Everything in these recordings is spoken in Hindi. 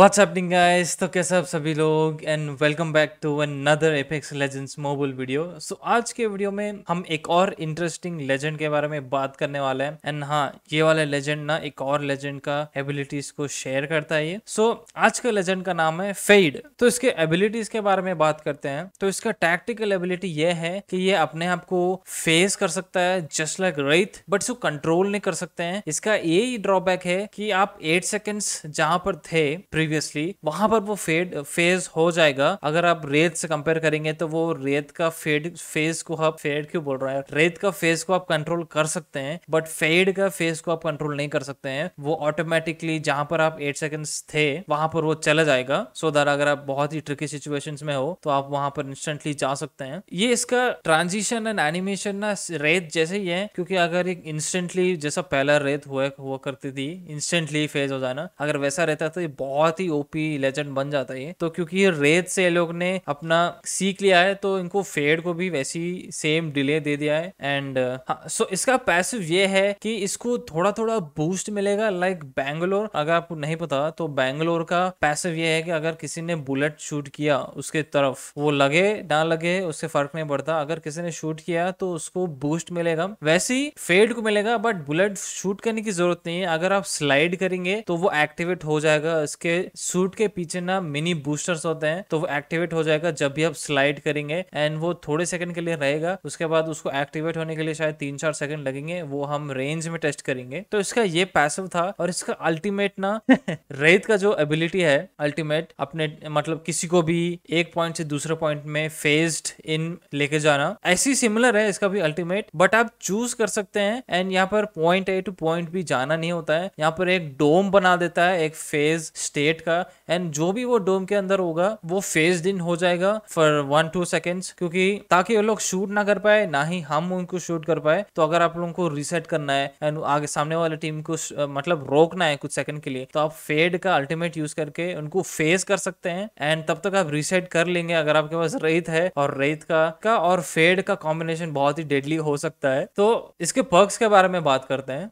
What's happening guys? तो कैसे आप सभी लोग and welcome back to another Apex Legends mobile video so आज के वीडियो में हम एक और इंटरेस्टिंग लेजेंड के बारे में बात करने वाले हैं एंड हाँ ये वाला लेजेंड ना एक और लेजेंड का एबिलिटीज को शेयर करता है ये सो so, आज का लेजेंड का नाम है फेड तो इसके एबिलिटीज के बारे में बात करते हैं तो इसका टैक्टिकल एबिलिटी ये है कि ये अपने आप को फेस कर सकता है जस्ट लाइक रईथ बट इसको कंट्रोल नहीं कर सकते हैं इसका यही ड्रॉबैक है कि आप एट सेकेंड्स जहां पर थे प्रीवियसली वहां पर वो फेड फेज हो जाएगा अगर आप रेत से कंपेयर करेंगे तो वो रेत का फेड फेज को आप फेड क्यों बोल रहा है रेत का फेज को आप कंट्रोल कर सकते हैं बट फेड का फेज को आप कंट्रोल नहीं कर सकते हैं वो ऑटोमेटिकली जहां पर आप एट सेकेंड्स थे वहां पर वो चला जाएगा सो so दैट अगर आप बहुत ही ट्रिकी सिचुएशन में हो तो आप वहां पर इंस्टेंटली जा सकते हैं ये इसका ट्रांजिशन एंड एनिमेशन ना रेत जैसे ही है क्योंकि अगर एक इंस्टेंटली जैसा पहला रेत हुआ हुआ करती थी इंस्टेंटली फेज हो जाना अगर वैसा रहता तो ये बहुत बहुत ही ओपी लेजेंड बन जाता है तो क्योंकि रेत से लोग ने अपना सीख लिया है तो इनको फेड को भी वैसी सेम डिले दे दिया है एंड uh, हाँ, सो इसका पैसिव ये है कि इसको थोड़ा थोड़ा बूस्ट मिलेगा लाइक like बैंगलोर अगर आपको नहीं पता तो बैंगलोर का पैसिव ये है कि अगर किसी ने बुलेट शूट किया उसके तरफ वो लगे ना लगे उससे फर्क नहीं पड़ता अगर किसी ने शूट किया तो उसको बूस्ट मिलेगा वैसे ही फेड को मिलेगा बट बुलेट शूट करने की जरूरत नहीं है अगर आप स्लाइड करेंगे तो वो एक्टिवेट हो जाएगा इसके सूट के पीछे ना मिनी बूस्टर्स होते हैं तो वो एक्टिवेट हो जाएगा जब भी आप स्लाइड करेंगे एंड वो थोड़े सेकंड के लिए रहेगा उसके बाद उसको एक्टिवेट होने के लिए शायद तीन चार सेकंड लगेंगे वो हम रेंज में टेस्ट करेंगे तो इसका ये पैसिव था और इसका अल्टीमेट ना रेत का जो एबिलिटी है अल्टीमेट अपने मतलब किसी को भी एक पॉइंट से दूसरे पॉइंट में फेस्ड इन लेके जाना ऐसी सिमिलर है इसका भी अल्टीमेट बट आप चूज कर सकते हैं एंड यहाँ पर पॉइंट ए टू पॉइंट भी जाना नहीं होता है यहाँ पर एक डोम बना देता है एक फेज स्टेट गेट का एंड जो भी वो डोम के अंदर होगा वो फेस्ड इन हो जाएगा फॉर वन टू सेकेंड्स क्योंकि ताकि वो लोग शूट ना कर पाए ना ही हम उनको शूट कर पाए तो अगर आप लोगों को रिसेट करना है एंड आगे सामने वाले टीम को मतलब रोकना है कुछ सेकंड के लिए तो आप फेड का अल्टीमेट यूज करके उनको फेस कर सकते हैं एंड तब तक आप रिसेट कर लेंगे अगर आपके पास रेत है और रेत का, का और फेड का कॉम्बिनेशन बहुत ही डेडली हो सकता है तो इसके पर्क्स के बारे में बात करते हैं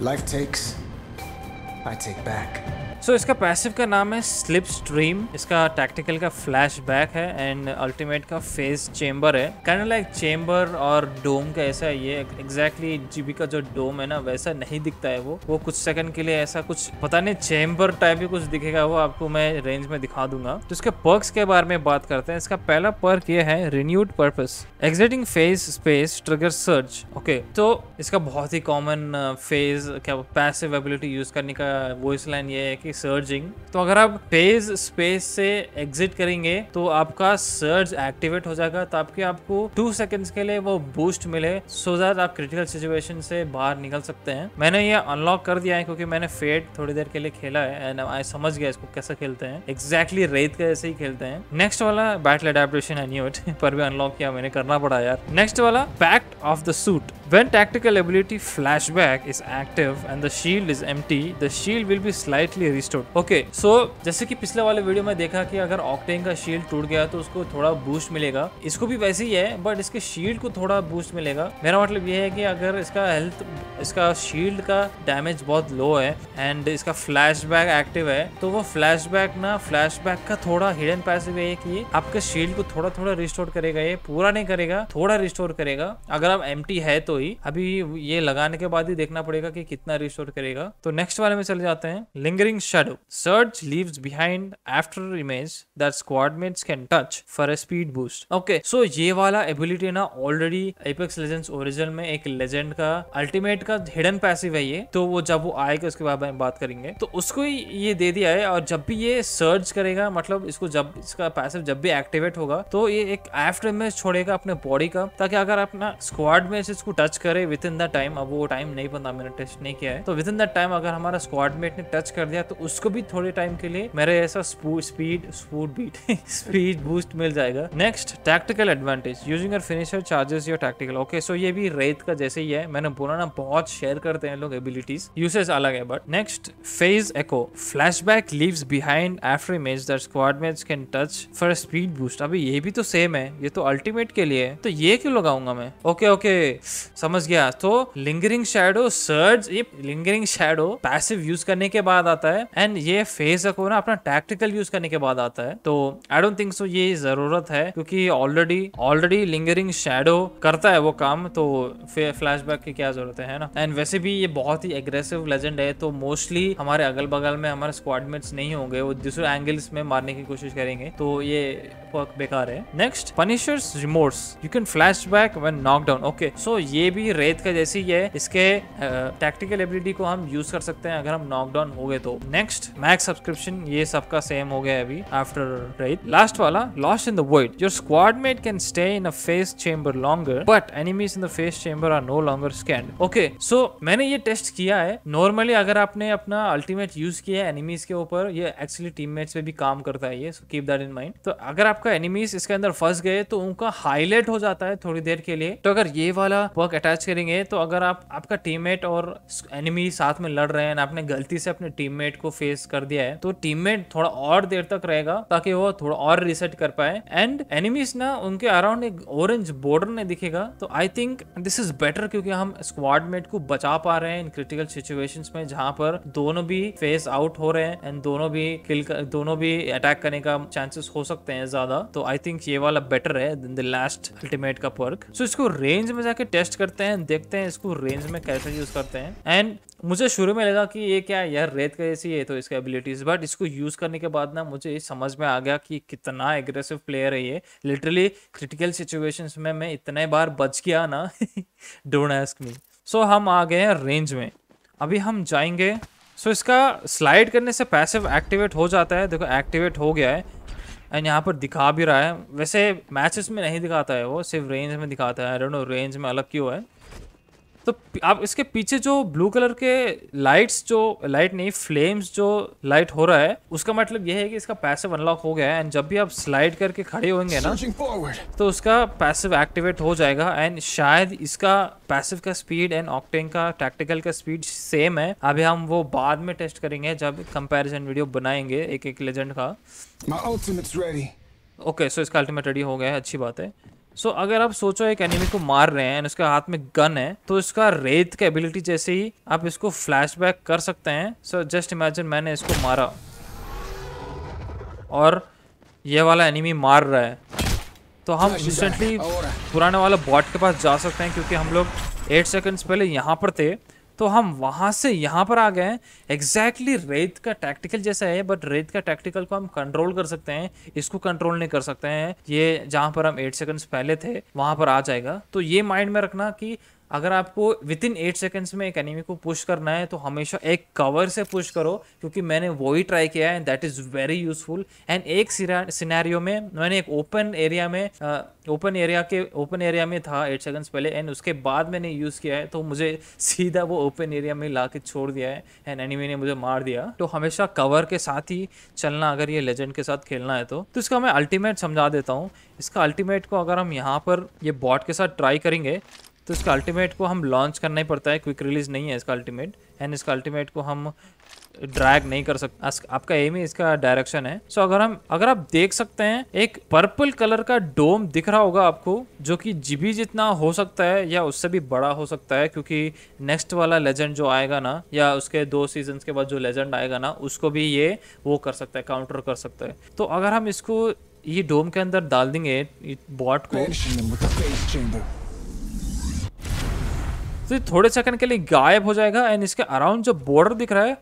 Life takes, I take back. So so, इसका पैसिव का नाम है स्लिप स्ट्रीम इसका टैक्टिकल का फ्लैश बैक है एंड अल्टीमेट का फेस चेम्बर है कैन लाइक चेम्बर और डोम का ऐसा ये एग्जैक्टली जीबी का जो डोम है ना वैसा नहीं दिखता है वो वो कुछ सेकंड के लिए ऐसा कुछ पता नहीं चेम्बर टाइप ही कुछ दिखेगा वो आपको मैं रेंज में दिखा दूंगा तो इसके पर्क्स के बारे में बात करते हैं इसका पहला पर्क ये है renewed purpose exiting phase space trigger search okay तो इसका बहुत ही कॉमन फेज uh, क्या पैसिव एबिलिटी यूज करने का वॉइस लाइन ये है कि सर्जिंग तो अगर आप फेज स्पेस से एग्जिट करेंगे तो आपका सर्ज एक्टिवेट हो जाएगा ताकि आपको टू सेकेंड्स के लिए वो बूस्ट मिले सो दैट आप क्रिटिकल सिचुएशन से बाहर निकल सकते हैं मैंने ये अनलॉक कर दिया है क्योंकि मैंने फेड थोड़ी देर के लिए खेला है एंड आई समझ गया इसको कैसे खेलते हैं एग्जैक्टली exactly रेत का ऐसे ही खेलते हैं नेक्स्ट वाला बैटल एडेप्टेशन एन्यूट पर भी अनलॉक किया मैंने करना पड़ा यार नेक्स्ट वाला pact of the suit When tactical ability flashback is active and the shield is empty, the shield will be slightly restored. Okay, so जैसे कि पिछले वाले वीडियो में देखा कि अगर ऑक्टेन का शील्ड टूट गया तो उसको थोड़ा बूस्ट मिलेगा इसको भी वैसे ही है बट इसके शील्ड को थोड़ा बूस्ट मिलेगा मेरा मतलब यह है कि अगर इसका हेल्थ इसका शील्ड का डैमेज बहुत लो है एंड इसका फ्लैशबैक एक्टिव है तो वो फ्लैशबैक ना फ्लैशबैक का थोड़ा हिडन पैसिव है कि आपके शील्ड को थोड़ा थोड़ा रिस्टोर करेगा ये पूरा नहीं करेगा थोड़ा रिस्टोर करेगा अगर आप एम है तो तो ही अभी ये लगाने के बाद ही देखना पड़ेगा कि कितना रिस्टोर करेगा तो नेक्स्ट वाले में चले जाते हैं lingering shadow search leave behind after image that squad can touch for a speed boost okay so ये वाला एबिलिटी ना ऑलरेडी एपेक्स लेजेंड्स ओरिजिनल में एक लेजेंड का अल्टीमेट का हिडन पैसिव है ये तो वो जब वो आएगा उसके बाद में बात करेंगे तो उसको ही ये दे दिया है और जब भी ये सर्च करेगा मतलब इसको जब इसका पैसिव जब भी एक्टिवेट होगा तो ये एक आफ्टर इमेज छोड़ेगा अपने बॉडी का ताकि अगर अपना स्क्वाड में इसको टच टच करे विद इन द टाइम अब वो टाइम नहीं पता मैंने टच नहीं किया है तो विद इन द टाइम अगर हमारा स्क्वाड मेट ने टच कर दिया तो उसको भी थोड़े टाइम के लिए मेरे ऐसा स्पीड स्पूड बीट स्पीड बूस्ट मिल जाएगा next tactical advantage using your finisher charges your tactical okay so ये भी रेत का जैसे ही है मैंने बोला ना बहुत शेयर करते हैं लोग एबिलिटीज यूसेज अलग है but next phase echo flash back leave behind after image that squad mates can touch for speed boost अभी ये भी तो सेम है ये तो अल्टीमेट के लिए है तो ये क्यों लगाऊंगा मैं ओके ओके समझ गया तो लिंगरिंग शेडो सर्ज ये लिंगरिंग शेडो पैसिव यूज करने के बाद आता है एंड ये फेज को ना अपना टैक्टिकल यूज करने के बाद आता है तो आई डोंट थिंक सो ये जरूरत है क्योंकि ऑलरेडी ऑलरेडी लिंगरिंग शेडो करता है वो काम तो फ्लैश बैक की क्या जरूरत है ना एंड वैसे भी ये बहुत ही एग्रेसिव लेजेंड है तो मोस्टली हमारे अगल बगल में हमारे स्क्वाडमेट्स नहीं होंगे वो दूसरे एंगल्स में मारने की कोशिश करेंगे तो ये बेकार है next punishers remorse you can flash back when knockdown okay so ये ये भी रेत का जैसी है इसके टैक्टिकल एबिलिटी को हम यूज कर सकते हैं अगर हम नॉकडाउन हो गए तो नेक्स्ट मैक्स सब्सक्रिप्शन ये सबका सेम हो गया अभी आफ्टर रेत लास्ट वाला lost in the world your squad mate can stay in a phase chamber longer but enemies in the phase chamber are no longer scanned okay so मैंने ये टेस्ट किया है नॉर्मली अगर आपने अपना अल्टीमेट यूज किया है एनिमीज के ऊपर ये एक्चुअली टीममेट्स पे भी काम करता है ये so keep that in mind तो अगर आपका एनिमीज इसके अंदर फंस गए तो उनका हाईलाइट हो जाता है थोड़ी देर के लिए तो अगर ये वाला वर्क अटैच करेंगे तो अगर आप आपका टीममेट और एनिमी साथ में लड़ रहे हैं आपने गलती से अपने टीममेट को फेस कर दिया है तो टीममेट थोड़ा और देर तक रहेगा ताकि वो थोड़ा और रिसेट कर पाए एंड एनिमीज ना उनके अराउंड एक ऑरेंज बॉर्डर ने दिखेगा तो I think this is better क्योंकि हम स्क्वाड मेट को बचा पा रहे हैं इन क्रिटिकल सिचुएशंस में जहां पर दोनों भी फेस आउट हो रहे हैं एंड दोनों भी किल दोनों भी अटैक करने का चांसेस हो सकते हैं ज्यादा तो आई थिंक ये वाला बेटर है लास्ट अल्टीमेट का पर्क सो so, इसको रेंज में जाके टेस्ट कर करते हैं देखते हैं इसको रेंज में कैसे यूज करते हैं एंड मुझे शुरू में लगा कि ये क्या है यार रेत का जैसी है तो इसके एबिलिटीज बट इसको यूज करने के बाद ना मुझे समझ में आ गया कि कितना एग्रेसिव प्लेयर है ये लिटरली क्रिटिकल सिचुएशंस में मैं इतने बार बच गया ना डोंट आस्क मी सो हम आ गए हैं रेंज में अभी हम जाएंगे सो so, इसका स्लाइड करने से पैसिव एक्टिवेट हो जाता है देखो एक्टिवेट हो गया है एंड यहाँ पर दिखा भी रहा है वैसे मैचेस में नहीं दिखाता है वो सिर्फ रेंज में दिखाता है डोंट नो रेंज में अलग क्यों है तो आप इसके पीछे जो ब्लू कलर के लाइट्स जो लाइट नहीं फ्लेम्स जो लाइट हो रहा है उसका मतलब यह है कि इसका पैसिव अनलॉक हो गया है एंड जब भी आप स्लाइड करके खड़े होंगे ना तो उसका पैसिव एक्टिवेट हो जाएगा एंड शायद इसका पैसिव का स्पीड एंड ऑक्टेन का टैक्टिकल का स्पीड सेम है अभी हम वो बाद में टेस्ट करेंगे जब कंपेरिजन वीडियो बनाएंगे एक एक लेजेंड का ओके सो okay, so इसका अल्टीमेट रेडी हो गया है अच्छी बात है सो so, अगर आप सोचो एक एनिमी को मार रहे हैं उसके हाथ में गन है तो इसका रेत का एबिलिटी जैसे ही आप इसको फ्लैशबैक कर सकते हैं सो जस्ट इमेजिन मैंने इसको मारा और ये वाला एनिमी मार रहा है तो हम इंस्टेंटली पुराने वाला बॉट के पास जा सकते हैं क्योंकि हम लोग एट सेकेंड्स पहले यहाँ पर थे तो हम वहाँ से यहाँ पर आ गए एग्जैक्टली रेत का टैक्टिकल जैसा है बट रेत का टैक्टिकल को हम कंट्रोल कर सकते हैं इसको कंट्रोल नहीं कर सकते हैं ये जहाँ पर हम एट सेकंड्स पहले थे वहाँ पर आ जाएगा तो ये माइंड में रखना कि अगर आपको विद इन एट सेकेंड्स में एक एनिमी को पुश करना है तो हमेशा एक कवर से पुश करो क्योंकि मैंने वही ट्राई किया है and that is very useful and एक सिनेरियो में मैंने एक ओपन एरिया में ओपन एरिया के ओपन एरिया में था एट सेकेंड्स पहले एंड उसके बाद मैंने यूज़ किया है तो मुझे सीधा वो ओपन एरिया में ला के छोड़ दिया है एंड एनिमी ने मुझे मार दिया तो हमेशा कवर के साथ ही चलना अगर ये लेजेंड के साथ खेलना है तो, तो इसका मैं अल्टीमेट समझा देता हूँ इसका अल्टीमेट को अगर हम यहाँ पर ये बॉट के साथ ट्राई करेंगे तो इसका अल्टीमेट को हम लॉन्च करना ही पड़ता है क्विक रिलीज़ नहीं है इसका अल्टीमेट एंड इसका अल्टीमेट को हम ड्रैग नहीं कर सकते आपका एम ही इसका डायरेक्शन है सो so, अगर हम अगर आप देख सकते हैं एक पर्पल कलर का डोम दिख रहा होगा आपको जो कि जीबी जितना हो सकता है या उससे भी बड़ा हो सकता है क्योंकि नेक्स्ट वाला लेजेंड जो आएगा ना या उसके दो सीजन के बाद जो लेजेंड आएगा ना उसको भी ये वो कर सकता है काउंटर कर सकता है तो अगर हम इसको ये डोम के अंदर डाल देंगे बॉट को तो ये थोड़े सेकंड के लिए गायब हो जाएगा एंड इसके अराउंड जो बॉर्डर दिख रहा है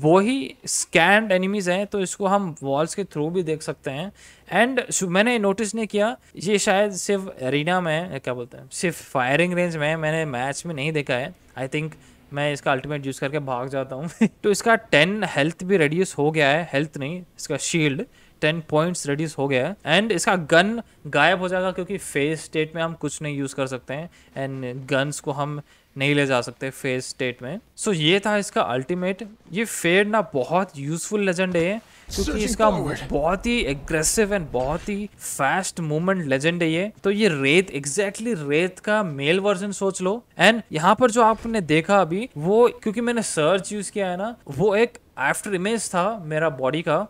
वही स्कैंड एनिमीज हैं तो इसको हम वॉल्स के थ्रू भी देख सकते हैं एंड मैंने नोटिस नहीं किया ये शायद सिर्फ एरिना में है क्या बोलते हैं सिर्फ फायरिंग रेंज में है मैंने मैच में नहीं देखा है आई थिंक मैं इसका अल्टीमेट यूज़ करके भाग जाता हूँ तो इसका टेन हेल्थ भी रेड्यूस हो गया है हेल्थ नहीं इसका शील्ड टेन पॉइंट्स रेड्यूस हो गया है एंड इसका गन गायब हो जाएगा क्योंकि फेस स्टेट में हम कुछ नहीं यूज़ कर सकते हैं एंड गन्स को हम नहीं ले जा सकते फेयर स्टेट में सो so, ये था इसका अल्टीमेट ये फेयर ना बहुत यूजफुल लेजेंड है क्योंकि इसका बहुत ही एग्रेसिव एंड बहुत ही फास्ट मूवमेंट लेजेंड है ये तो ये रेत एग्जैक्टली exactly रेत का मेल वर्जन सोच लो एंड यहाँ पर जो आपने देखा अभी वो क्योंकि मैंने सर्च यूज किया है ना वो एक आफ्टर इमेज था मेरा बॉडी का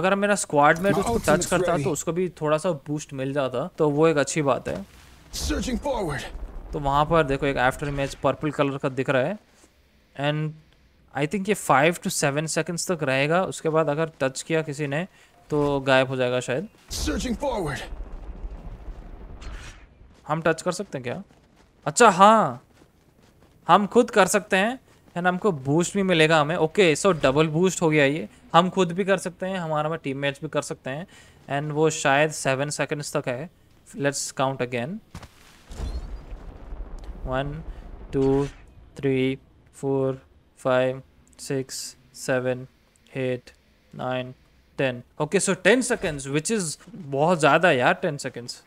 अगर मेरा स्क्वाड में उसको टच करता तो उसको भी थोड़ा सा बूस्ट मिल जाता तो वो एक अच्छी बात है तो वहाँ पर देखो एक आफ्टर इमेज पर्पल कलर का दिख रहा है एंड आई थिंक ये फाइव टू सेवन सेकेंड्स तक रहेगा उसके बाद अगर टच किया किसी ने तो गायब हो जाएगा शायद हम टच कर सकते हैं क्या अच्छा हाँ हम खुद कर सकते हैं एंड हमको बूस्ट भी मिलेगा हमें ओके सो डबल बूस्ट हो गया ये हम खुद भी कर सकते हैं हमारा में टीम भी कर सकते हैं एंड वो शायद सेवन सेकेंड्स तक है let's count again one two three four five six seven eight nine ten okay so ten seconds which is बहुत ज़्यादा यार टेन सेकेंड्स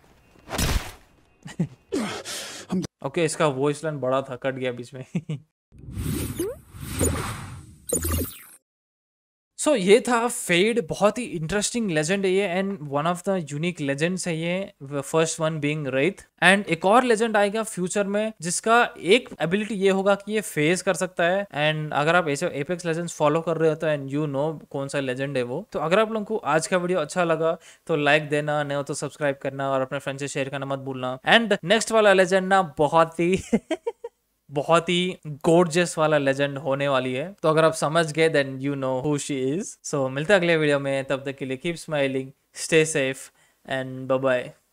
ओके इसका वॉइस लाइन बड़ा था कट गया बीच में सो so, ये था फेड बहुत ही इंटरेस्टिंग लेजेंड है ये and one of the unique legends है ये first one being Wraith and एक और लेजेंड आएगा फ्यूचर में जिसका एक एबिलिटी ये होगा कि ये फेस कर सकता है एंड अगर आप ऐसे एपेक्स लेजेंड्स फॉलो कर रहे हो तो एंड यू नो कौन सा लेजेंड है वो तो अगर आप लोगों को आज का वीडियो अच्छा लगा तो लाइक देना नहीं हो तो सब्सक्राइब करना और अपने फ्रेंड से शेयर करना मत भूलना एंड नेक्स्ट वाला लेजेंड ना बहुत ही बहुत ही गोर्जेस वाला लेजेंड होने वाली है तो अगर आप समझ गए then you know who she is so मिलते अगले वीडियो में तब तक के लिए keep smiling stay safe and bye